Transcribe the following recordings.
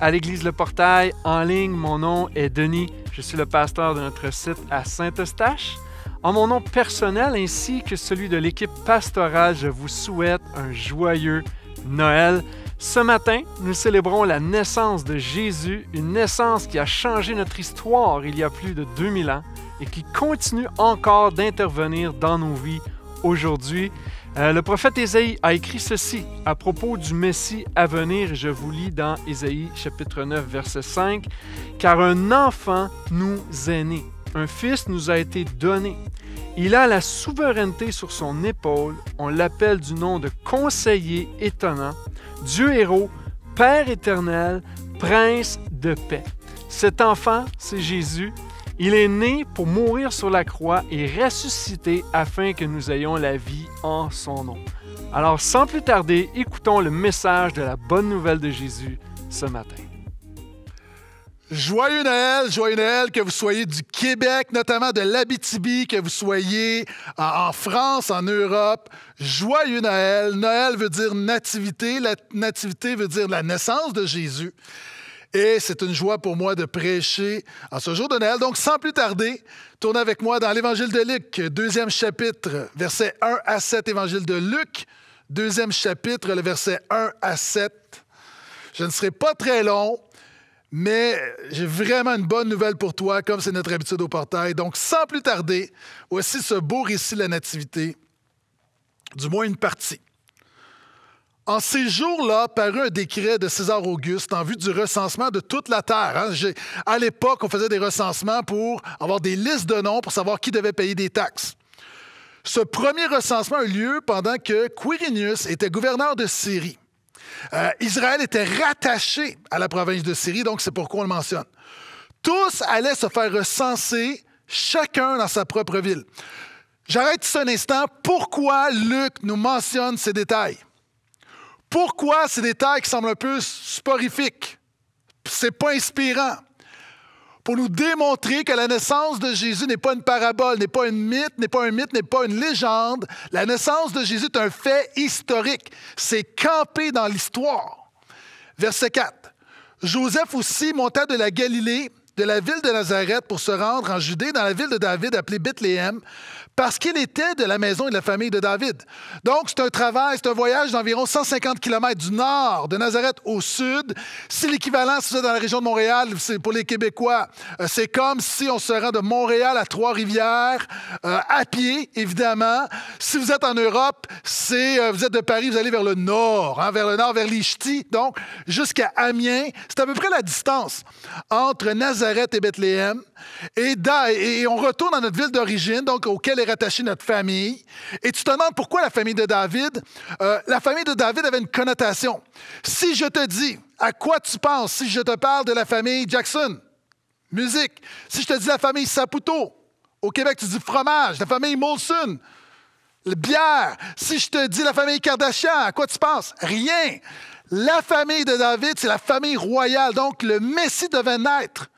à l'église Le Portail en ligne. Mon nom est Denis. Je suis le pasteur de notre site à Saint-Eustache. En mon nom personnel ainsi que celui de l'équipe pastorale, je vous souhaite un joyeux Noël. Ce matin, nous célébrons la naissance de Jésus, une naissance qui a changé notre histoire il y a plus de 2000 ans et qui continue encore d'intervenir dans nos vies aujourd'hui. Euh, le prophète Isaïe a écrit ceci à propos du Messie à venir, je vous lis dans Isaïe chapitre 9, verset 5, Car un enfant nous est né, un fils nous a été donné. Il a la souveraineté sur son épaule, on l'appelle du nom de conseiller étonnant, Dieu héros, Père éternel, Prince de paix. Cet enfant, c'est Jésus, il est né pour mourir sur la croix et ressusciter afin que nous ayons la vie en son nom. Alors sans plus tarder, écoutons le message de la bonne nouvelle de Jésus ce matin. Joyeux Noël, joyeux Noël, que vous soyez du Québec, notamment de l'Abitibi, que vous soyez euh, en France, en Europe. Joyeux Noël. Noël veut dire nativité. La nativité veut dire la naissance de Jésus. Et c'est une joie pour moi de prêcher en ce jour de Noël. Donc, sans plus tarder, tourne avec moi dans l'Évangile de Luc, deuxième chapitre, versets 1 à 7, Évangile de Luc, deuxième chapitre, le verset 1 à 7. Je ne serai pas très long, mais j'ai vraiment une bonne nouvelle pour toi, comme c'est notre habitude au portail. Donc, sans plus tarder, voici ce beau récit de la Nativité, du moins une partie. En ces jours-là, parut un décret de César Auguste en vue du recensement de toute la terre. Hein. À l'époque, on faisait des recensements pour avoir des listes de noms pour savoir qui devait payer des taxes. Ce premier recensement eut lieu pendant que Quirinius était gouverneur de Syrie. Euh, Israël était rattaché à la province de Syrie, donc c'est pourquoi on le mentionne. Tous allaient se faire recenser, chacun dans sa propre ville. J'arrête ça un instant. Pourquoi Luc nous mentionne ces détails? Pourquoi ces détails qui semblent un peu sporifiques? C'est pas inspirant. Pour nous démontrer que la naissance de Jésus n'est pas une parabole, n'est pas un mythe, n'est pas un mythe, n'est pas une légende. La naissance de Jésus est un fait historique. C'est campé dans l'histoire. Verset 4. Joseph aussi monta de la Galilée, de la ville de Nazareth, pour se rendre en Judée, dans la ville de David appelée Bethléem, parce qu'il était de la maison et de la famille de David. Donc, c'est un travail, c'est un voyage d'environ 150 km du nord de Nazareth au sud. C'est l'équivalent, si vous êtes dans la région de Montréal, c'est pour les Québécois, euh, c'est comme si on se rend de Montréal à Trois-Rivières, euh, à pied, évidemment. Si vous êtes en Europe, c'est, euh, vous êtes de Paris, vous allez vers le nord, hein, vers le nord, vers l'Ichti, donc jusqu'à Amiens. C'est à peu près la distance entre Nazareth et Bethléem. Et, et on retourne à notre ville d'origine, donc auquel est rattaché notre famille. Et tu te demandes pourquoi la famille de David. Euh, la famille de David avait une connotation. Si je te dis à quoi tu penses, si je te parle de la famille Jackson, musique. Si je te dis la famille Saputo, au Québec, tu dis fromage. La famille Molson, bière. Si je te dis la famille Kardashian, à quoi tu penses? Rien. La famille de David, c'est la famille royale. Donc, le Messie devait naître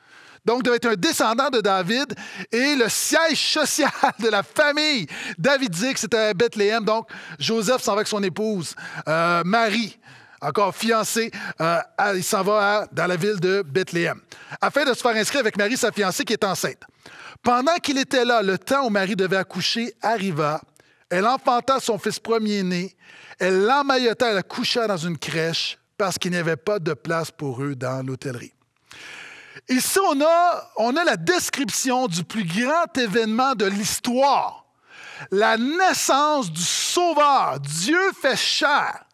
donc devait être un descendant de David, et le siège social de la famille David que c'était à Bethléem. Donc, Joseph s'en va avec son épouse, euh, Marie, encore fiancée, euh, il s'en va dans la ville de Bethléem, afin de se faire inscrire avec Marie, sa fiancée, qui est enceinte. Pendant qu'il était là, le temps où Marie devait accoucher arriva. Elle enfanta son fils premier-né. Elle l'emmaillota et la coucha dans une crèche parce qu'il n'y avait pas de place pour eux dans l'hôtellerie. Ici, on a, on a la description du plus grand événement de l'histoire, la naissance du Sauveur, Dieu fait chair.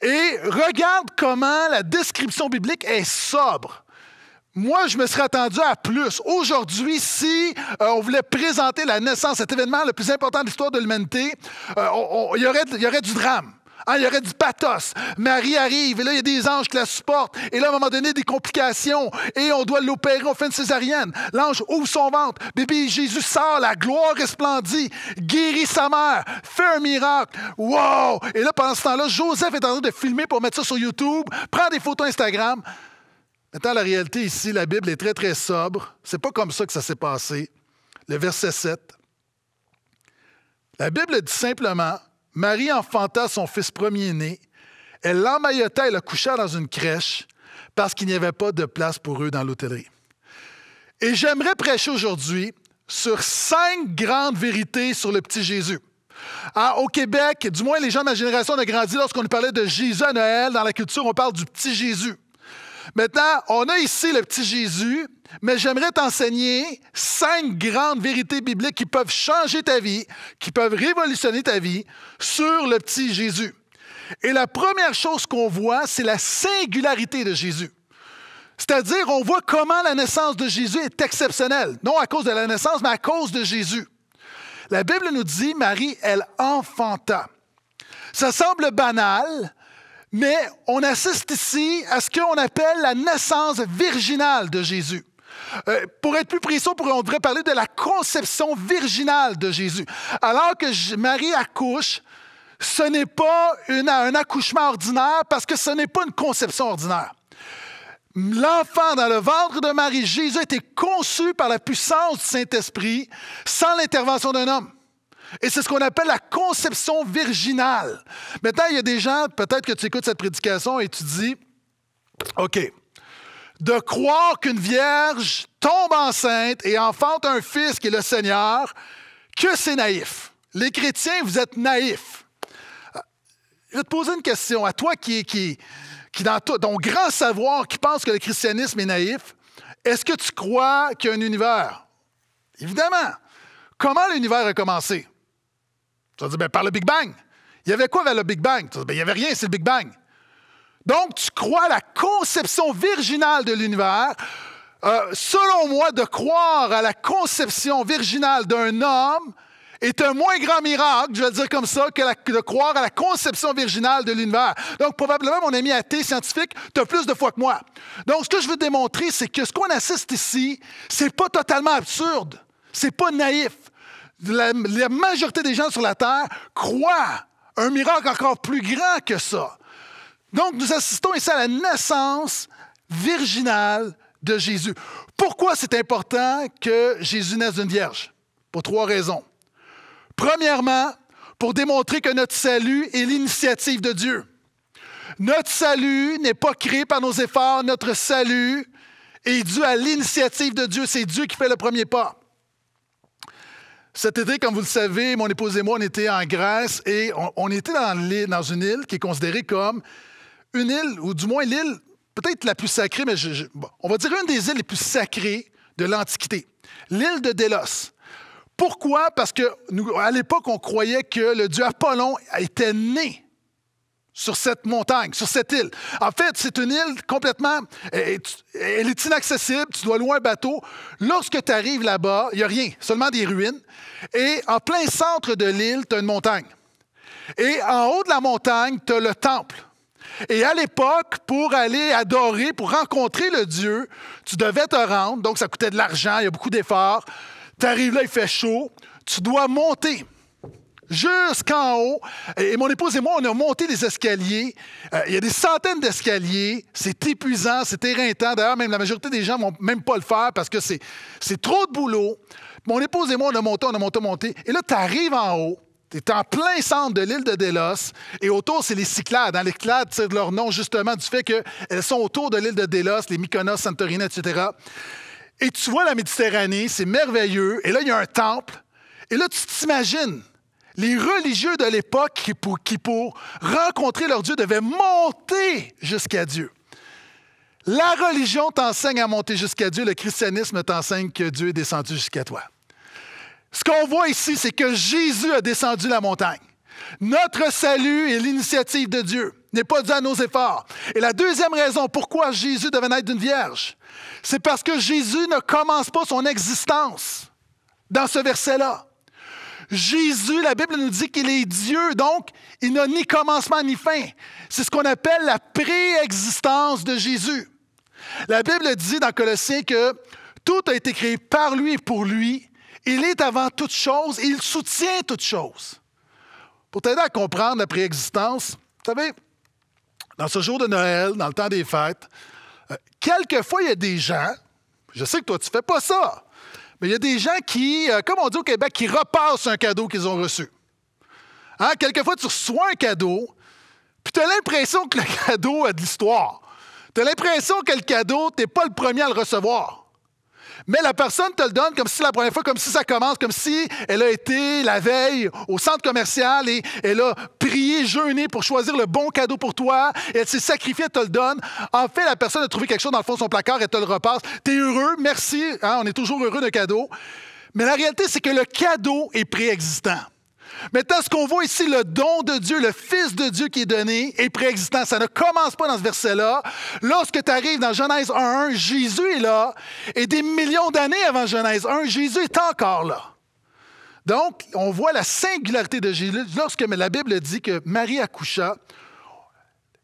Et regarde comment la description biblique est sobre. Moi, je me serais attendu à plus. Aujourd'hui, si euh, on voulait présenter la naissance, cet événement le plus important de l'histoire de l'humanité, euh, il y, aurait, y aurait du drame. Hein, il y aurait du pathos. Marie arrive, et là, il y a des anges qui la supportent. Et là, à un moment donné, des complications. Et on doit l'opérer, on fait une césarienne. L'ange ouvre son ventre. Bébé Jésus sort, la gloire resplendit, guérit sa mère, fait un miracle. Wow! Et là, pendant ce temps-là, Joseph est en train de filmer pour mettre ça sur YouTube, prend des photos Instagram. Maintenant, la réalité ici, la Bible est très, très sobre. C'est pas comme ça que ça s'est passé. Le verset 7. La Bible dit simplement Marie enfanta son fils premier-né. Elle l'emmaillota et le coucha dans une crèche parce qu'il n'y avait pas de place pour eux dans l'hôtellerie. Et j'aimerais prêcher aujourd'hui sur cinq grandes vérités sur le petit Jésus. au Québec, du moins les gens de ma génération, ont grandi lorsqu'on parlait de Jésus à Noël. Dans la culture, on parle du petit Jésus. Maintenant, on a ici le petit Jésus, mais j'aimerais t'enseigner cinq grandes vérités bibliques qui peuvent changer ta vie, qui peuvent révolutionner ta vie sur le petit Jésus. Et la première chose qu'on voit, c'est la singularité de Jésus. C'est-à-dire, on voit comment la naissance de Jésus est exceptionnelle. Non à cause de la naissance, mais à cause de Jésus. La Bible nous dit, Marie, elle enfanta. Ça semble banal, mais on assiste ici à ce qu'on appelle la naissance virginale de Jésus. Euh, pour être plus précis, on devrait parler de la conception virginale de Jésus. Alors que Marie accouche, ce n'est pas un accouchement ordinaire parce que ce n'est pas une conception ordinaire. L'enfant dans le ventre de Marie, Jésus, a été conçu par la puissance du Saint-Esprit sans l'intervention d'un homme. Et c'est ce qu'on appelle la conception virginale. Maintenant, il y a des gens, peut-être que tu écoutes cette prédication et tu dis, OK, de croire qu'une vierge tombe enceinte et enfante un fils qui est le Seigneur, que c'est naïf. Les chrétiens, vous êtes naïfs. Euh, je vais te poser une question à toi qui, qui, qui dans ton grand savoir, qui pense que le christianisme est naïf. Est-ce que tu crois qu'il y a un univers? Évidemment. Comment l'univers a commencé? Tu vas dire, ben, par le Big Bang. Il y avait quoi vers le Big Bang? Tu ben, il n'y avait rien, c'est le Big Bang. Donc, tu crois à la conception virginale de l'univers. Euh, selon moi, de croire à la conception virginale d'un homme est un moins grand miracle, je vais le dire comme ça, que de croire à la conception virginale de l'univers. Donc, probablement, mon ami athée scientifique, tu as plus de foi que moi. Donc, ce que je veux démontrer, c'est que ce qu'on assiste ici, c'est pas totalement absurde. C'est pas naïf la, majorité des gens sur la terre croient un miracle encore plus grand que ça. Donc, nous assistons ici à la naissance virginale de Jésus. Pourquoi c'est important que Jésus naisse d'une vierge? Pour trois raisons. Premièrement, pour démontrer que notre salut est l'initiative de Dieu. Notre salut n'est pas créé par nos efforts, notre salut est dû à l'initiative de Dieu. C'est Dieu qui fait le premier pas. Cet été, comme vous le savez, mon épouse et moi, on était en Grèce et on, était dans, une île qui est considérée comme une île, ou du moins l'île peut-être la plus sacrée, mais on va dire une des îles les plus sacrées de l'Antiquité, l'île de Délos. Pourquoi? Parce que à l'époque, on croyait que le dieu Apollon était né sur cette montagne, sur cette île. En fait, c'est une île complètement... Elle est inaccessible, tu dois louer un bateau. Lorsque tu arrives là-bas, il n'y a rien, seulement des ruines. Et en plein centre de l'île, tu as une montagne. Et en haut de la montagne, tu as le temple. Et à l'époque, pour aller adorer, pour rencontrer le Dieu, tu devais te rendre, donc ça coûtait de l'argent, il y a beaucoup d'efforts. Tu arrives là, il fait chaud, tu dois monter jusqu'en haut. Et mon épouse et moi, on a monté les escaliers. Euh, il y a des centaines d'escaliers. C'est épuisant, c'est éreintant. D'ailleurs, même la majorité des gens ne vont même pas le faire parce que c'est, trop de boulot. Mon épouse et moi, on a monté, on a monté, monté. Et là, tu arrives en haut. Tu es en plein centre de l'île de Délos et autour, c'est les Cyclades. Hein. Les Cyclades tirent leur nom justement du fait qu'elles sont autour de l'île de Délos, les Mykonos, Santorini, etc. Et tu vois la Méditerranée, c'est merveilleux. Et là, il y a un temple. Et là, tu t'imagines, les religieux de l'époque qui pour, rencontrer leur Dieu devaient monter jusqu'à Dieu. La religion t'enseigne à monter jusqu'à Dieu, le christianisme t'enseigne que Dieu est descendu jusqu'à toi. Ce qu'on voit ici, c'est que Jésus a descendu la montagne. Notre salut et l'initiative de Dieu, n'est pas dû à nos efforts. Et la deuxième raison pourquoi Jésus devait naître d'une vierge, c'est parce que Jésus ne commence pas son existence dans ce verset-là. Jésus, la Bible nous dit qu'il est Dieu, donc il n'a ni commencement ni fin. C'est ce qu'on appelle la préexistence de Jésus. La Bible dit dans Colossiens que tout a été créé par lui et pour lui. Il est avant toute chose et il soutient toute chose. Pour t'aider à comprendre la préexistence, vous savez, dans ce jour de Noël, dans le temps des fêtes, euh, quelquefois il y a des gens, je sais que toi tu fais pas ça, mais il y a des gens qui, euh, comme on dit au Québec, qui repassent un cadeau qu'ils ont reçu. Hein, quelquefois, tu reçois un cadeau, puis tu as l'impression que le cadeau a de l'histoire. Tu as l'impression que le cadeau, tu n'es pas le premier à le recevoir. Mais la personne te le donne comme si la première fois, comme si ça commence, comme si elle a été la veille au centre commercial et elle a prié, jeûné pour choisir le bon cadeau pour toi. Et elle s'est sacrifiée, elle te le donne. En fait, la personne a trouvé quelque chose dans le fond de son placard et te le repasse. T'es heureux, merci. Hein, on est toujours heureux d'un cadeau. Mais la réalité, c'est que le cadeau est préexistant. Maintenant, ce qu'on voit ici, le don de Dieu, le Fils de Dieu qui est donné, et préexistant. Ça ne commence pas dans ce verset-là. Lorsque tu arrives dans Genèse 1, 1, Jésus est là. Et des millions d'années avant Genèse 1, Jésus est encore là. Donc, on voit la singularité de Jésus. Lorsque la Bible dit que Marie accoucha,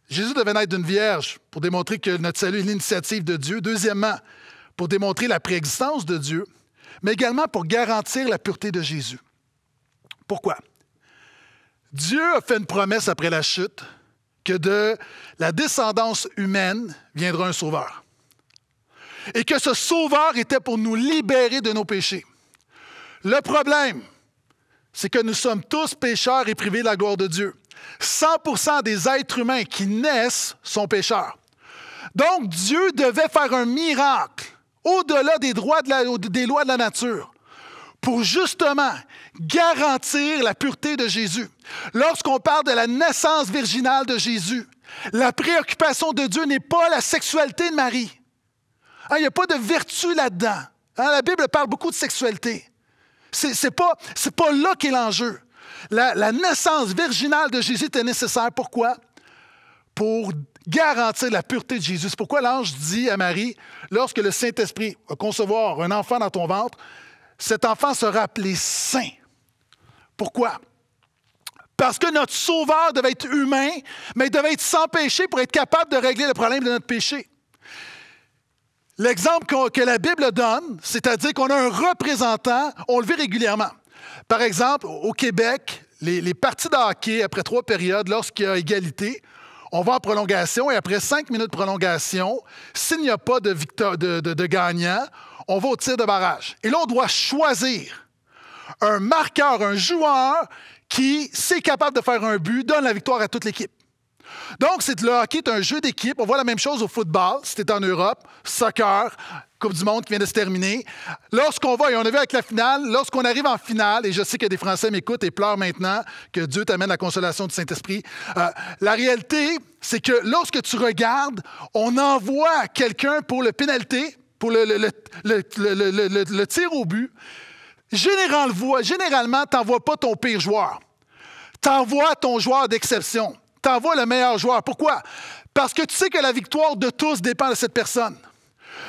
Jésus devait naître d'une vierge pour démontrer que notre salut est l'initiative de Dieu. Deuxièmement, pour démontrer la préexistence de Dieu, mais également pour garantir la pureté de Jésus. Pourquoi? Dieu a fait une promesse après la chute que de la descendance humaine viendra un sauveur. Et que ce sauveur était pour nous libérer de nos péchés. Le problème, c'est que nous sommes tous pécheurs et privés de la gloire de Dieu. 100 des êtres humains qui naissent sont pécheurs. Donc Dieu devait faire un miracle au-delà des droits des lois de la nature pour justement garantir la pureté de Jésus. Lorsqu'on parle de la naissance virginale de Jésus, la préoccupation de Dieu n'est pas la sexualité de Marie. Hein, il n'y a pas de vertu là-dedans. Hein, la Bible parle beaucoup de sexualité. Ce n'est pas, pas là qu'est l'enjeu. La, la naissance virginale de Jésus est nécessaire. Pourquoi? Pour garantir la pureté de Jésus. C'est pourquoi l'ange dit à Marie, lorsque le Saint-Esprit va concevoir un enfant dans ton ventre, cet enfant sera appelé saint. Pourquoi? Parce que notre sauveur devait être humain, mais il devait être sans péché pour être capable de régler le problème de notre péché. L'exemple que la Bible donne, c'est-à-dire qu'on a un représentant, on le vit régulièrement. Par exemple, au Québec, les, parties de hockey, après trois périodes, lorsqu'il y a égalité, on va en prolongation et après cinq minutes de prolongation, s'il n'y a pas de gagnant, on va au tir de barrage. Et là, on doit choisir un marqueur, un joueur qui, c'est capable de faire un but, donne la victoire à toute l'équipe. Donc, c'est le hockey est un jeu d'équipe. On voit la même chose au football, c'était en Europe, soccer, Coupe du Monde qui vient de se terminer. Lorsqu'on va, et on a vu avec la finale, lorsqu'on arrive en finale, et je sais que des Français m'écoutent et pleurent maintenant, que Dieu t'amène la consolation du Saint-Esprit, euh, la réalité, c'est que lorsque tu regardes, on envoie quelqu'un pour le pénalité, pour le, tir au but, généralement, généralement tu n'envoies pas ton pire joueur. Tu envoies ton joueur d'exception. Tu envoies le meilleur joueur. Pourquoi? Parce que tu sais que la victoire de tous dépend de cette personne.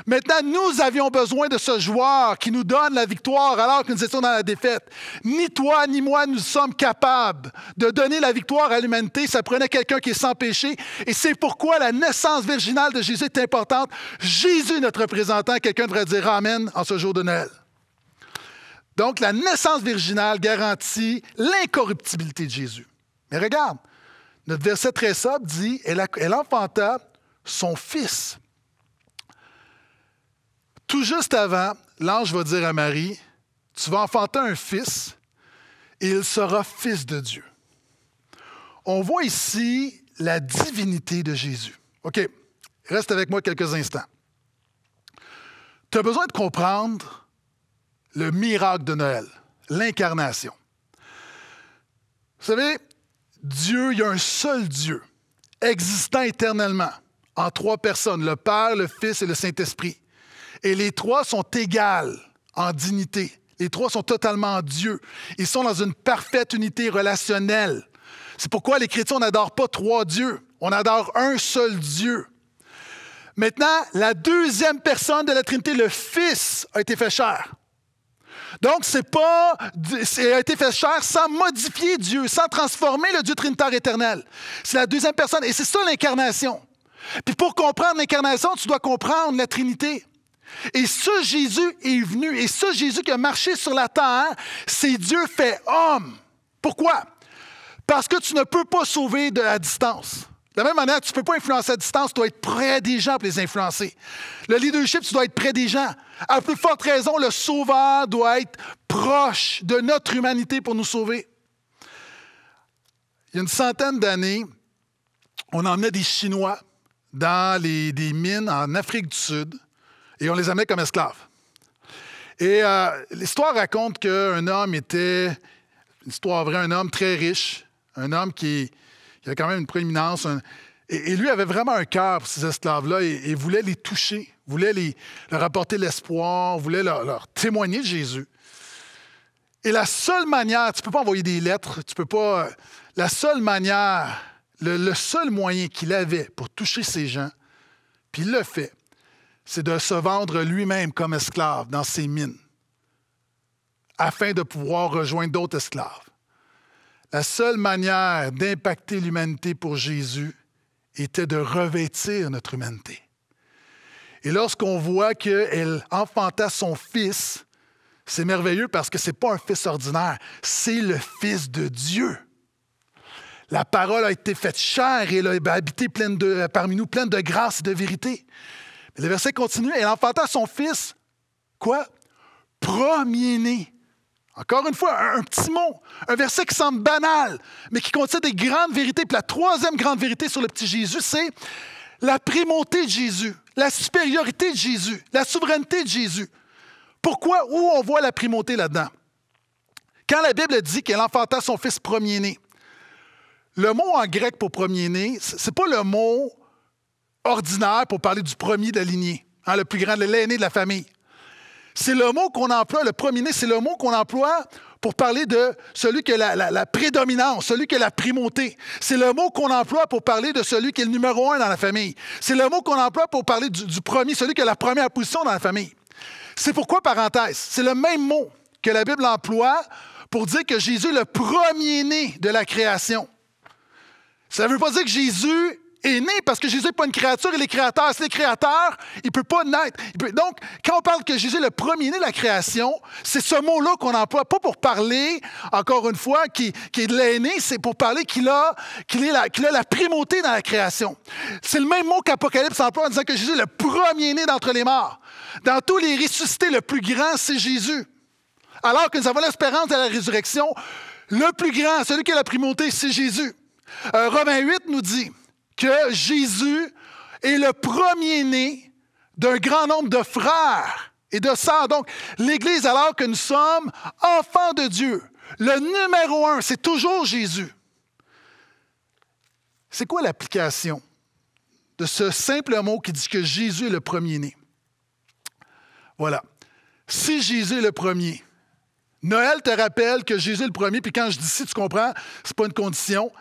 Maintenant, nous avions besoin de ce joueur qui nous donne la victoire alors que nous étions dans la défaite. Ni toi ni moi, nous sommes capables de donner la victoire à l'humanité. Ça prenait quelqu'un qui est sans péché. Et c'est pourquoi la naissance virginale de Jésus est importante. Jésus, notre représentant, quelqu'un devrait dire Amen en ce jour de Noël. Donc, la naissance virginale garantit l'incorruptibilité de Jésus. Mais regarde, notre verset très sobre dit Elle enfanta son fils. Tout juste avant, l'ange va dire à Marie, tu vas enfanter un fils et il sera fils de Dieu. On voit ici la divinité de Jésus. OK, reste avec moi quelques instants. Tu as besoin de comprendre le miracle de Noël, l'incarnation. Vous savez, Dieu, il y a un seul Dieu, existant éternellement, en trois personnes, le Père, le Fils et le Saint-Esprit. Et les trois sont égales en dignité. Les trois sont totalement Dieu. Ils sont dans une parfaite unité relationnelle. C'est pourquoi les chrétiens, n'adorent pas trois dieux. On adore un seul Dieu. Maintenant, la deuxième personne de la Trinité, le Fils, a été fait chair. Donc, c'est pas, a été fait chair sans modifier Dieu, sans transformer le Dieu Trinitaire éternel. C'est la deuxième personne, et c'est ça l'incarnation. Puis pour comprendre l'incarnation, tu dois comprendre la Trinité. Et ce Jésus est venu, et ce Jésus qui a marché sur la terre, c'est Dieu fait homme. Pourquoi? Parce que tu ne peux pas sauver de à distance. De la même manière, tu ne peux pas influencer à distance, tu dois être près des gens pour les influencer. Le leadership, tu dois être près des gens. À plus forte raison, le sauveur doit être proche de notre humanité pour nous sauver. Il y a une centaine d'années, on emmenait des Chinois dans les, des mines en Afrique du Sud et on les amenait comme esclaves. Et euh, l'histoire raconte qu'un homme était, une histoire vraie, un homme très riche, un homme qui, avait quand même une prééminence. et, lui avait vraiment un cœur pour ces esclaves-là et, voulait les toucher, voulait leur apporter l'espoir, voulait leur, témoigner de Jésus. Et la seule manière, tu ne peux pas envoyer des lettres, tu peux pas. Euh, la seule manière, le, le seul moyen qu'il avait pour toucher ces gens, puis il le fait, c'est de se vendre lui-même comme esclave dans ses mines, afin de pouvoir rejoindre d'autres esclaves. La seule manière d'impacter l'humanité pour Jésus était de revêtir notre humanité. Et lorsqu'on voit qu'elle enfanta son fils, c'est merveilleux parce que ce n'est pas un fils ordinaire, c'est le fils de Dieu. La parole a été faite chère et elle a habité pleine euh, parmi nous, pleine de grâce et de vérité le verset continue, elle enfanta son fils, quoi? Premier-né. Encore une fois, un, petit mot, un verset qui semble banal, mais qui contient des grandes vérités. Puis la troisième grande vérité sur le petit Jésus, c'est la primauté de Jésus, la supériorité de Jésus, la souveraineté de Jésus. Pourquoi, où on voit la primauté là-dedans? Quand la Bible dit qu'elle enfanta son fils premier-né, le mot en grec pour premier-né, c'est pas le mot ordinaire pour parler du premier de la lignée, hein, le plus grand, l'aîné de la famille. C'est le mot qu'on emploie, le premier-né, c'est le mot qu'on emploie pour parler de celui qui a la, prédominance, celui qui a la primauté. C'est le mot qu'on emploie pour parler de celui qui est le numéro un dans la famille. C'est le mot qu'on emploie pour parler du, du premier, celui qui a la première position dans la famille. C'est pourquoi, parenthèse, c'est le même mot que la Bible emploie pour dire que Jésus est le premier-né de la création. Ça ne veut pas dire que Jésus est né parce que Jésus n'est pas une créature, il est créateur. C'est est créateur, il ne peut pas naître. Donc, quand on parle que Jésus est le premier-né de la création, c'est ce mot-là qu'on emploie, pas pour parler, encore une fois, qui, est de l'aîné, c'est pour parler qu'il a, qu'il, la, a la primauté dans la création. C'est le même mot qu'Apocalypse emploie en disant que Jésus est le premier-né d'entre les morts. Dans tous les ressuscités, le plus grand, c'est Jésus. Alors que nous avons l'espérance de la résurrection, le plus grand, celui qui a la primauté, c'est Jésus. Euh, Romains 8 nous dit, que Jésus est le premier-né d'un grand nombre de frères et de sœurs. Donc, l'Église, alors que nous sommes enfants de Dieu, le numéro un, c'est toujours Jésus. C'est quoi l'application de ce simple mot qui dit que Jésus est le premier-né? Voilà. Si Jésus est le premier, Noël te rappelle que Jésus est le premier, puis quand je dis si, tu comprends, c'est pas une condition,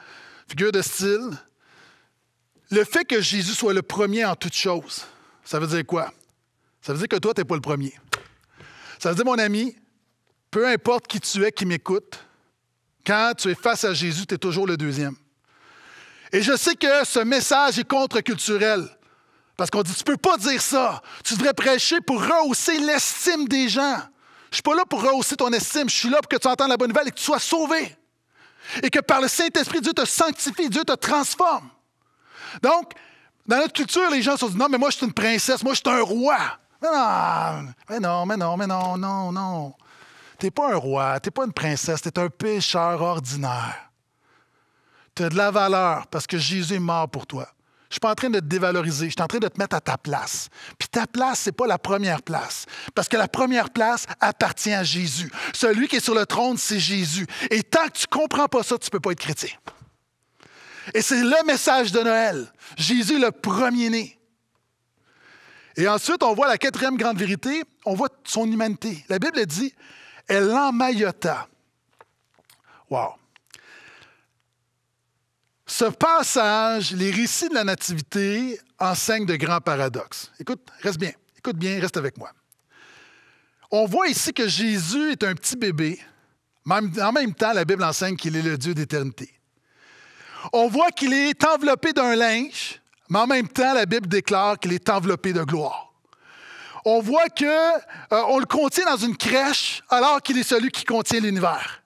figure de style, le fait que Jésus soit le premier en toutes choses, ça veut dire quoi? Ça veut dire que toi, tu n'es pas le premier. Ça veut dire, mon ami, peu importe qui tu es qui m'écoute, quand tu es face à Jésus, tu es toujours le deuxième. Et je sais que ce message est contre-culturel. Parce qu'on dit, tu peux pas dire ça. Tu devrais prêcher pour rehausser l'estime des gens. Je suis pas là pour rehausser ton estime. Je suis là pour que tu entends la bonne nouvelle et que tu sois sauvé. Et que par le Saint-Esprit, Dieu te sanctifie, Dieu te transforme. Donc, dans notre culture, les gens se disent Non, mais moi, je suis une princesse, moi, je suis un roi. Mais non, mais non, mais non, mais non, non, non. T'es pas un roi, t'es pas une princesse, es un pécheur ordinaire. Tu as de la valeur parce que Jésus est mort pour toi. Je suis pas en train de te dévaloriser, je suis en train de te mettre à ta place. Puis ta place, c'est pas la première place, parce que la première place appartient à Jésus. Celui qui est sur le trône, c'est Jésus. Et tant que tu comprends pas ça, tu peux pas être chrétien. Et c'est le message de Noël. Jésus le premier-né. Et ensuite, on voit la quatrième grande vérité, on voit son humanité. La Bible dit, elle l'emmaillota. Wow. Ce passage, les récits de la Nativité enseignent de grands paradoxes. Écoute, reste bien, écoute bien, reste avec moi. On voit ici que Jésus est un petit bébé, mais en même temps, la Bible enseigne qu'il est le Dieu d'éternité on voit qu'il est enveloppé d'un linge, mais en même temps, la Bible déclare qu'il est enveloppé de gloire. On voit qu'on euh, le contient dans une crèche alors qu'il est celui qui contient l'univers.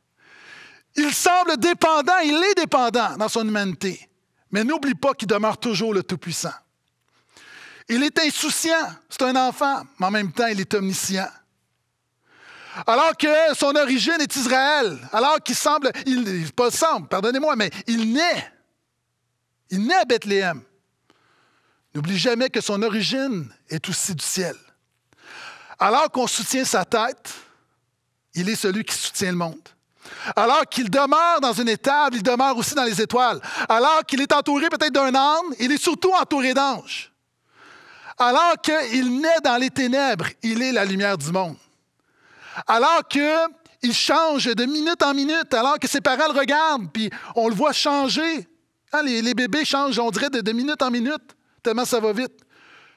Il semble dépendant, il est dépendant dans son humanité, mais n'oublie pas qu'il demeure toujours le Tout-Puissant. Il est insouciant, c'est un enfant, mais en même temps, il est omniscient alors que son origine est Israël, alors qu'il semble, il, pas semble, pardonnez-moi, mais il naît. Il naît à Bethléem. N'oublie jamais que son origine est aussi du ciel. Alors qu'on soutient sa tête, il est celui qui soutient le monde. Alors qu'il demeure dans une étable, il demeure aussi dans les étoiles. Alors qu'il est entouré peut-être d'un âne, il est surtout entouré d'anges. Alors qu'il naît dans les ténèbres, il est la lumière du monde. Alors qu'il change de minute en minute, alors que ses parents le regardent, puis on le voit changer. Hein, les, bébés changent, on dirait, de, de, minute en minute, tellement ça va vite.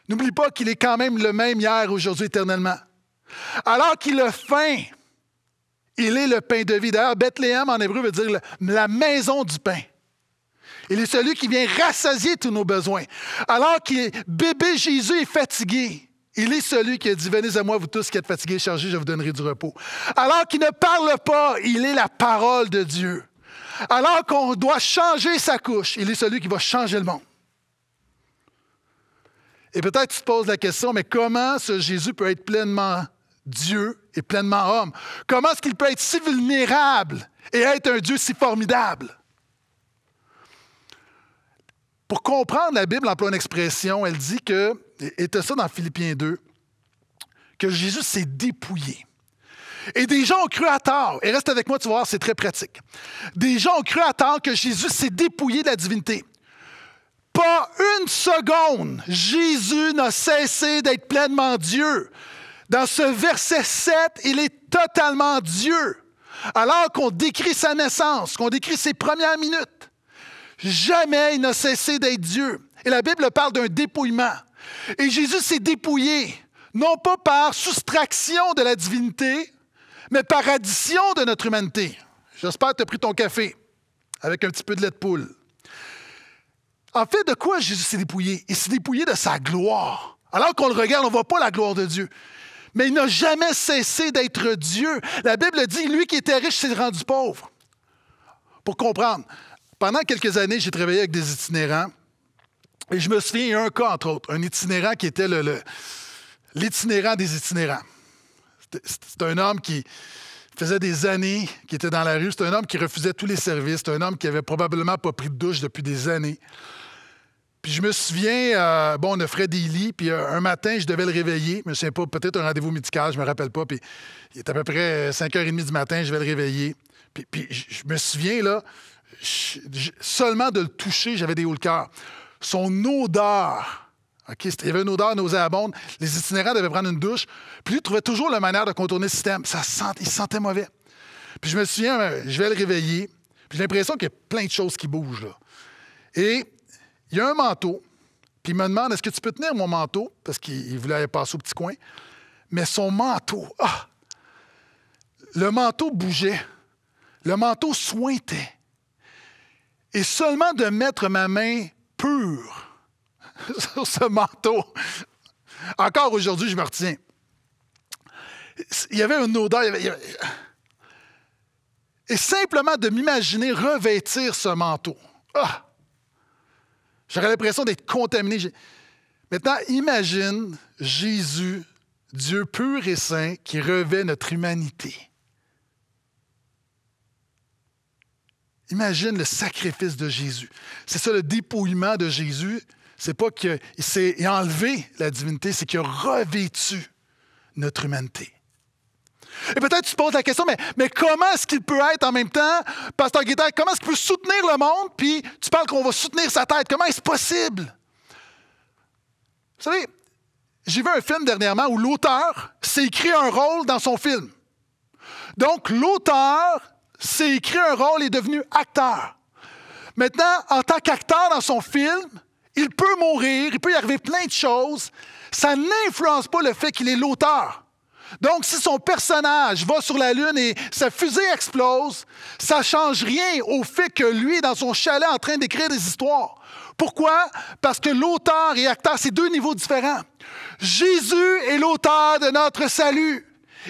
N'oublie pas qu'il est quand même le même hier, aujourd'hui, éternellement. Alors qu'il a faim, il est le pain de vie. D'ailleurs, Bethléem en hébreu veut dire la maison du pain. Il est celui qui vient rassasier tous nos besoins. Alors que bébé Jésus est fatigué, il est celui qui a dit, venez à moi, vous tous qui êtes fatigués et chargés, je vous donnerai du repos. Alors qu'il ne parle pas, il est la parole de Dieu. Alors qu'on doit changer sa couche, il est celui qui va changer le monde. Et peut-être tu te poses la question, mais comment ce Jésus peut être pleinement Dieu et pleinement homme? Comment est-ce qu'il peut être si vulnérable et être un Dieu si formidable? Pour comprendre la Bible emploie une expression, elle dit que et ça dans Philippiens 2, que Jésus s'est dépouillé. Et des gens ont cru à tort, et reste avec moi, tu vas voir, c'est très pratique. Des gens ont cru à tort que Jésus s'est dépouillé de la divinité. Pas une seconde, Jésus n'a cessé d'être pleinement Dieu. Dans ce verset 7, il est totalement Dieu. Alors qu'on décrit sa naissance, qu'on décrit ses premières minutes, jamais il n'a cessé d'être Dieu. Et la Bible parle d'un dépouillement. Et Jésus s'est dépouillé, non pas par soustraction de la divinité, mais par addition de notre humanité. J'espère que tu as pris ton café avec un petit peu de lait de poule. En fait, de quoi Jésus s'est dépouillé? Il s'est dépouillé de sa gloire. Alors qu'on le regarde, on ne voit pas la gloire de Dieu. Mais il n'a jamais cessé d'être Dieu. La Bible dit, lui qui était riche s'est rendu pauvre. Pour comprendre, pendant quelques années, j'ai travaillé avec des itinérants et je me souviens, il y a un cas, entre autres, un itinérant qui était le, l'itinérant des itinérants. C'est un homme qui faisait des années qui était dans la rue. C'est un homme qui refusait tous les services. C'est un homme qui avait probablement pas pris de douche depuis des années. Puis je me souviens, euh, bon, on offrait des lits, puis euh, un matin, je devais le réveiller. Je ne sais pas, peut-être un rendez-vous médical, je me rappelle pas. Puis il est à peu près 5h30 euh, du matin, je vais le réveiller. Puis, je me souviens, là, seulement de le toucher, j'avais des hauts le cœur son odeur. il y avait une odeur nauséabonde. Les itinérants devaient prendre une douche. Puis lui, il trouvait toujours la manière de contourner le système. Ça il sentait mauvais. Puis je me souviens, euh, je vais le réveiller. Puis j'ai l'impression qu'il y a plein de choses qui bougent. Et il y a un manteau. Puis il me demande est-ce que tu peux tenir mon manteau Parce qu'il voulait aller passer au petit coin. Mais son manteau, ah Le manteau bougeait. Le manteau sointait. Et seulement de mettre ma main pur sur ce manteau. Encore aujourd'hui, je me retiens. Il y avait une odeur. Et simplement de m'imaginer revêtir ce manteau. Ah! J'aurais l'impression d'être contaminé. Maintenant, imagine Jésus, Dieu pur et saint, qui revêt notre humanité. Imagine le sacrifice de Jésus. C'est ça le dépouillement de Jésus. C'est pas qu'il s'est enlevé la divinité, c'est qu'il a revêtu notre humanité. Et peut-être tu te poses la question, mais, mais comment est-ce qu'il peut être en même temps, Pasteur Guetta, comment est-ce qu'il peut soutenir le monde, puis tu parles qu'on va soutenir sa tête? Comment est-ce possible? Vous savez, j'ai vu un film dernièrement où l'auteur s'est écrit un rôle dans son film. Donc, l'auteur s'est écrit un rôle et est devenu acteur. Maintenant, en tant qu'acteur dans son film, il peut mourir, il peut y arriver plein de choses. Ça n'influence pas le fait qu'il est l'auteur. Donc, si son personnage va sur la Lune et sa fusée explose, ça ne change rien au fait que lui est dans son chalet en train d'écrire des histoires. Pourquoi? Parce que l'auteur et acteur, c'est deux niveaux différents. Jésus est l'auteur de notre salut.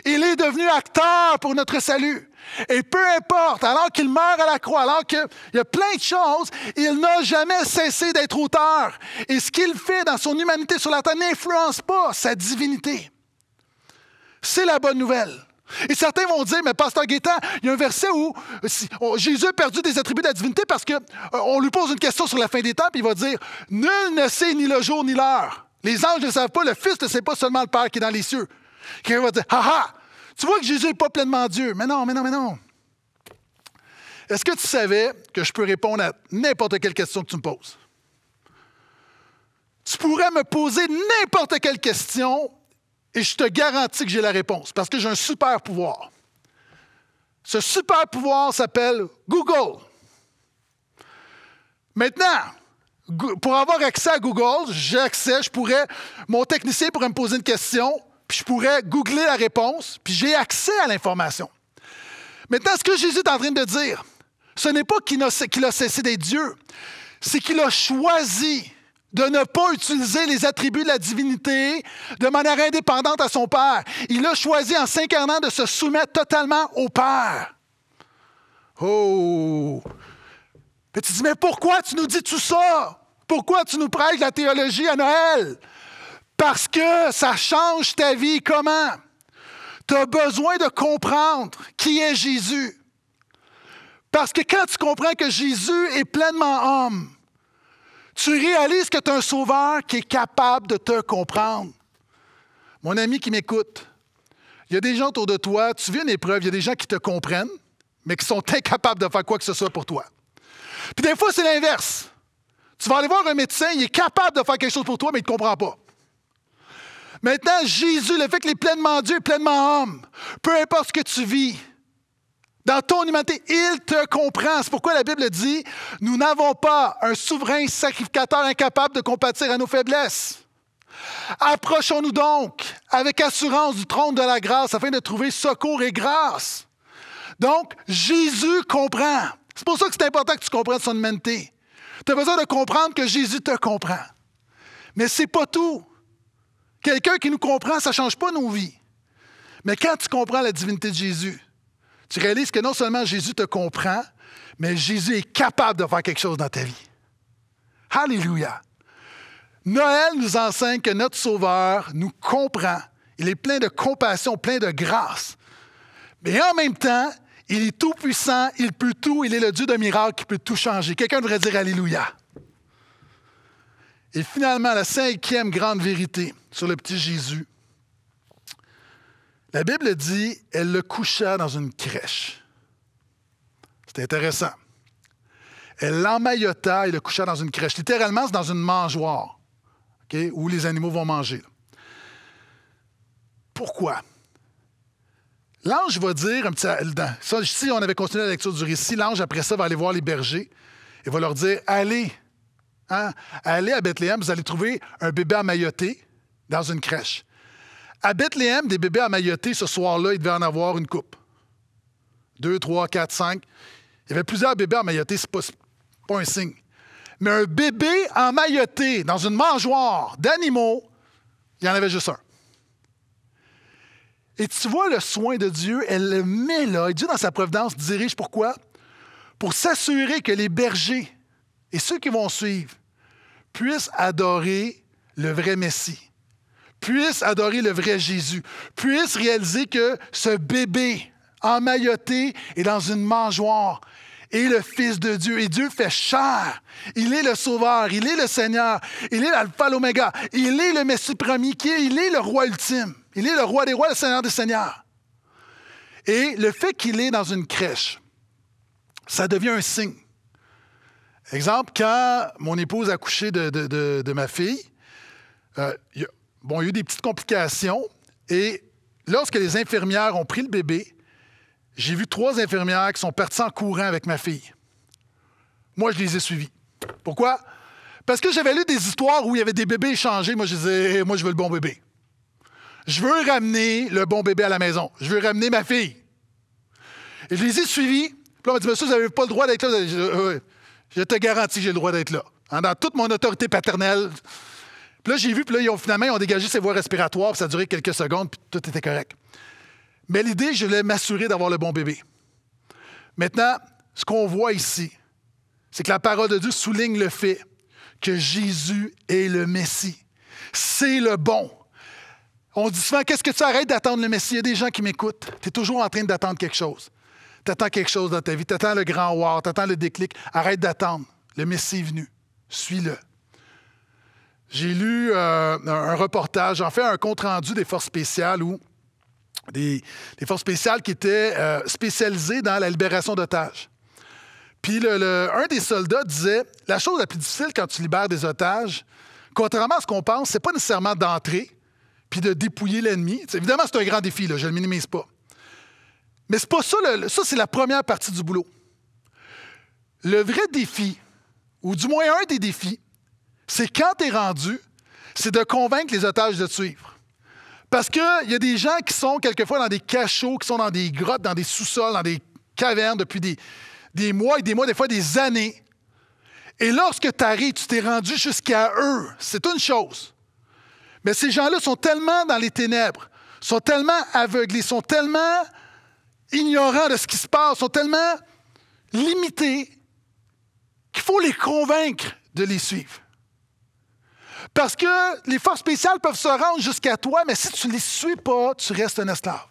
Il est devenu acteur pour notre salut. Et peu importe, alors qu'il meurt à la croix, alors qu'il y a plein de choses, il n'a jamais cessé d'être auteur. Et ce qu'il fait dans son humanité sur la terre n'influence pas sa divinité. C'est la bonne nouvelle. Et certains vont dire, mais pasteur Guétan, il y a un verset où oh, Jésus a perdu des attributs de la divinité parce qu'on euh, lui pose une question sur la fin des temps, puis il va dire, nul ne sait ni le jour ni l'heure. Les anges ne savent pas, le Fils ne sait pas seulement le Père qui est dans les cieux. Quelqu'un va dire, ha! Tu vois que Jésus n'est pas pleinement Dieu. Mais non, mais non, mais non. Est-ce que tu savais que je peux répondre à n'importe quelle question que tu me poses? Tu pourrais me poser n'importe quelle question et je te garantis que j'ai la réponse parce que j'ai un super pouvoir. Ce super pouvoir s'appelle Google. Maintenant, pour avoir accès à Google, j'ai accès, je pourrais, mon technicien pourrait me poser une question, puis je pourrais googler la réponse, puis j'ai accès à l'information. Maintenant, ce que Jésus est en train de dire, ce n'est pas qu'il a, qu'il a cessé d'être Dieu, c'est qu'il a choisi de ne pas utiliser les attributs de la divinité de manière indépendante à son Père. Il a choisi en s'incarnant de se soumettre totalement au Père. Oh! tu dis, mais pourquoi tu nous dis tout ça? Pourquoi tu nous prêches la théologie à Noël? Parce que ça change ta vie. Comment? Tu as besoin de comprendre qui est Jésus. Parce que quand tu comprends que Jésus est pleinement homme, tu réalises que tu as un sauveur qui est capable de te comprendre. Mon ami qui m'écoute, il y a des gens autour de toi, tu vis une épreuve, il y a des gens qui te comprennent, mais qui sont incapables de faire quoi que ce soit pour toi. Puis des fois, c'est l'inverse. Tu vas aller voir un médecin, il est capable de faire quelque chose pour toi, mais il ne te comprend pas. Maintenant, Jésus, le fait qu'il est pleinement Dieu, pleinement homme, peu importe ce que tu vis, dans ton humanité, il te comprend. C'est pourquoi la Bible dit, nous n'avons pas un souverain sacrificateur incapable de compatir à nos faiblesses. Approchons-nous donc avec assurance du trône de la grâce afin de trouver secours et grâce. Donc, Jésus comprend. C'est pour ça que c'est important que tu comprennes son humanité. Tu as besoin de comprendre que Jésus te comprend. Mais ce n'est pas tout. Quelqu'un qui nous comprend, ça ne change pas nos vies. Mais quand tu comprends la divinité de Jésus, tu réalises que non seulement Jésus te comprend, mais Jésus est capable de faire quelque chose dans ta vie. Alléluia. Noël nous enseigne que notre Sauveur nous comprend. Il est plein de compassion, plein de grâce. Mais en même temps, il est tout puissant, il peut tout, il est le Dieu de miracles qui peut tout changer. Quelqu'un devrait dire Alléluia. Et finalement, la cinquième grande vérité sur le petit Jésus. La Bible dit, elle le coucha dans une crèche. C'est intéressant. Elle l'emmaillota et le coucha dans une crèche. Littéralement, c'est dans une mangeoire où les animaux vont manger. Pourquoi? L'ange va dire, un petit, si on avait continué la lecture du récit, l'ange, après ça, va aller voir les bergers et va leur dire Allez, à hein? Allez à Bethléem, vous allez trouver un bébé mailloté dans une crèche. À Bethléem, des bébés mailloté, ce soir-là, il devait en avoir une coupe. Deux, trois, quatre, cinq. Il y avait plusieurs bébés emmaillotés, c'est pas, pas un signe. Mais un bébé emmailloté dans une mangeoire d'animaux, il y en avait juste un. Et tu vois le soin de Dieu, elle le met là. Dieu, dans sa providence, dirige pourquoi? Pour s'assurer que les bergers et ceux qui vont suivre Puisse adorer le vrai Messie, puisse adorer le vrai Jésus, puisse réaliser que ce bébé emmailloté est dans une mangeoire est le Fils de Dieu et Dieu fait chair. Il est le Sauveur, il est le Seigneur, il est l'Alpha, l'Oméga, il est le Messie premier, qui est, il est le Roi ultime, il est le Roi des rois, le Seigneur des seigneurs. Et le fait qu'il est dans une crèche, ça devient un signe. Exemple, quand mon épouse a accouché de, ma fille, euh, il y a eu des petites complications. Et lorsque les infirmières ont pris le bébé, j'ai vu trois infirmières qui sont parties en courant avec ma fille. Moi, je les ai suivies. Pourquoi? Parce que j'avais lu des histoires où il y avait des bébés échangés. Moi, je disais, moi, je veux le bon bébé. Je veux ramener le bon bébé à la maison. Je veux ramener ma fille. Et je les ai suivis. Puis là, on m'a dit, monsieur, vous n'avez pas le droit d'être là. Euh, je te garantis, j'ai le droit d'être là. dans toute mon autorité paternelle. Puis là, j'ai vu, puis là, ils ont, finalement, ils ont dégagé ses voies respiratoires, puis ça a duré quelques secondes, puis tout était correct. Mais l'idée, je voulais m'assurer d'avoir le bon bébé. Maintenant, ce qu'on voit ici, c'est que la parole de Dieu souligne le fait que Jésus est le Messie. C'est le bon. On dit souvent, qu'est-ce que tu arrêtes d'attendre le Messie? Il y a des gens qui m'écoutent. Tu es toujours en train d'attendre quelque chose. T'attends quelque chose dans ta vie. T'attends le grand war. T'attends le déclic. Arrête d'attendre. Le Messie est venu. Suis-le. J'ai lu euh, un reportage, en fait, un compte-rendu des forces spéciales ou des, forces spéciales qui étaient euh, spécialisées dans la libération d'otages. Puis le, un des soldats disait La chose la plus difficile quand tu libères des otages, contrairement à ce qu'on pense, c'est pas nécessairement d'entrer puis de dépouiller l'ennemi. Évidemment, c'est un grand défi, là, je le minimise pas. Mais c'est pas ça, ça c'est la première partie du boulot. Le vrai défi, ou du moins un des défis, c'est quand tu es rendu, c'est de convaincre les otages de te suivre. Parce qu'il y a des gens qui sont quelquefois dans des cachots, qui sont dans des grottes, dans des sous-sols, dans des cavernes depuis des, des mois et des mois, des fois des années. Et lorsque tu arrives, tu t'es rendu jusqu'à eux, c'est une chose. Mais ces gens-là sont tellement dans les ténèbres, sont tellement aveuglés, sont tellement ignorants de ce qui se passe, sont tellement limités qu'il faut les convaincre de les suivre. Parce que les forces spéciales peuvent se rendre jusqu'à toi, mais si tu ne les suis pas, tu restes un esclave.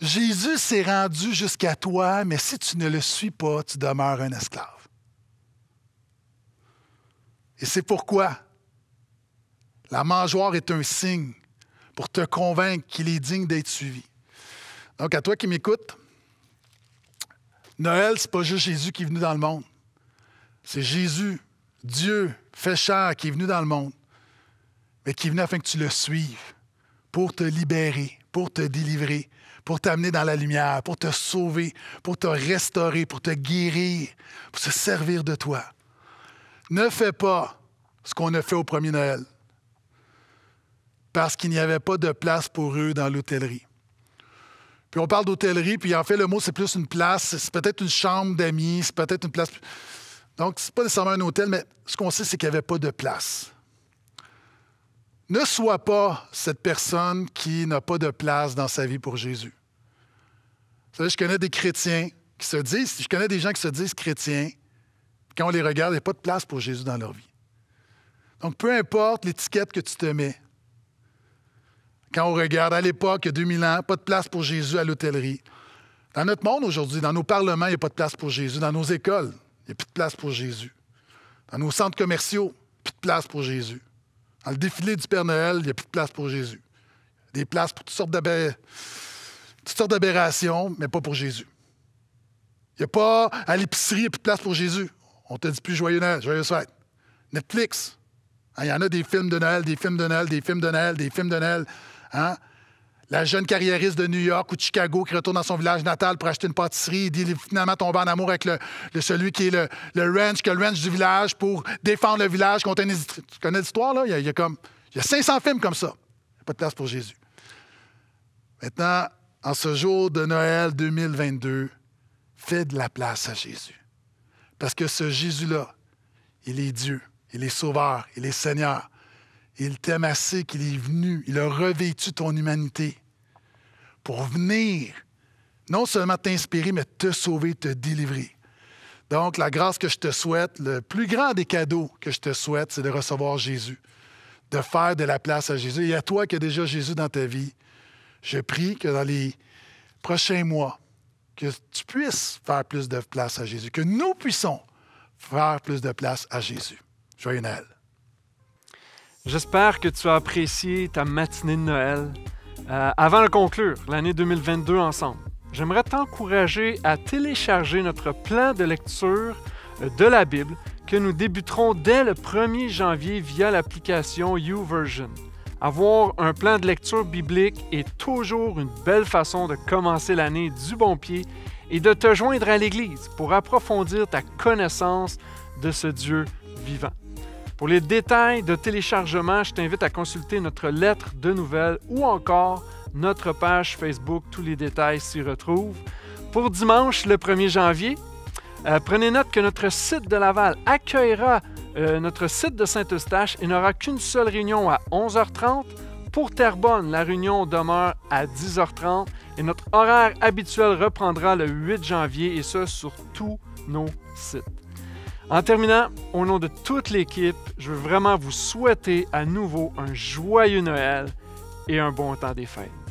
Jésus s'est rendu jusqu'à toi, mais si tu ne le suis pas, tu demeures un esclave. Et c'est pourquoi la mangeoire est un signe pour te convaincre qu'il est digne d'être suivi. Donc, à toi qui m'écoutes, Noël, c'est pas juste Jésus qui est venu dans le monde. C'est Jésus, Dieu fait qui est venu dans le monde, mais qui est venu afin que tu le suives pour te libérer, pour te délivrer, pour t'amener dans la lumière, pour te sauver, pour te restaurer, pour te guérir, pour se servir de toi. Ne fais pas ce qu'on a fait au premier Noël, parce qu'il n'y avait pas de place pour eux dans l'hôtellerie. Puis on parle d'hôtellerie, puis en fait, le mot, c'est plus une place, c'est peut-être une chambre d'amis, c'est peut-être une place. Donc, c'est pas nécessairement un hôtel, mais ce qu'on sait, c'est qu'il n'y avait pas de place. Ne sois pas cette personne qui n'a pas de place dans sa vie pour Jésus. Vous savez, je connais des chrétiens qui se disent, je connais des gens qui se disent chrétiens, quand on les regarde, il n'y a pas de place pour Jésus dans leur vie. Donc, peu importe l'étiquette que tu te mets, quand on regarde à l'époque, il y a 2000 ans, pas de place pour Jésus à l'hôtellerie. Dans notre monde aujourd'hui, dans nos parlements, il n'y a pas de place pour Jésus. Dans nos écoles, il n'y a plus de place pour Jésus. Dans nos centres commerciaux, plus de place pour Jésus. Dans le défilé du Père Noël, il n'y a plus de place pour Jésus. Des places pour toutes sortes d'aberrations, mais pas pour Jésus. Il n'y a pas à l'épicerie, il n'y a plus de place pour Jésus. On te dit plus joyeux Noël, joyeux fête. Netflix. Hein, il y en a des films de Noël, des films de Noël, des films de Noël, des films de Noël. Hein? La jeune carriériste de New York ou de Chicago qui retourne dans son village natal pour acheter une pâtisserie, dit finalement tomber en amour avec le, celui qui est le, ranch, le ranch du village pour défendre le village contre un... Tu connais l'histoire, là? Il y, a, comme... Il y a 500 films comme ça. Il a pas de place pour Jésus. Maintenant, en ce jour de Noël 2022, fais de la place à Jésus. Parce que ce Jésus-là, il est Dieu, il est Sauveur, il est Seigneur. Il t'aime assez qu'il est venu, il a revêtu ton humanité pour venir non seulement t'inspirer, mais te sauver, te délivrer. Donc, la grâce que je te souhaite, le plus grand des cadeaux que je te souhaite, c'est de recevoir Jésus, de faire de la place à Jésus. Et à toi qui as déjà Jésus dans ta vie, je prie que dans les prochains mois, que tu puisses faire plus de place à Jésus, que nous puissions faire plus de place à Jésus. Joyeux Noël. J'espère que tu as apprécié ta matinée de Noël. Euh, avant de conclure l'année 2022 ensemble, j'aimerais t'encourager à télécharger notre plan de lecture euh, de la Bible que nous débuterons dès le 1er janvier via l'application YouVersion. Avoir un plan de lecture biblique est toujours une belle façon de commencer l'année du bon pied et de te joindre à l'Église pour approfondir ta connaissance de ce Dieu vivant. Pour les détails de téléchargement, je t'invite à consulter notre lettre de nouvelles ou encore notre page Facebook. Tous les détails s'y retrouvent. Pour dimanche, le 1er janvier, euh, prenez note que notre site de Laval accueillera euh, notre site de Saint-Eustache et n'aura qu'une seule réunion à 11h30. Pour Terrebonne, la réunion demeure à 10h30 et notre horaire habituel reprendra le 8 janvier et ce sur tous nos sites. En terminant, au nom de toute l'équipe, je veux vraiment vous souhaiter à nouveau un joyeux Noël et un bon temps des fêtes.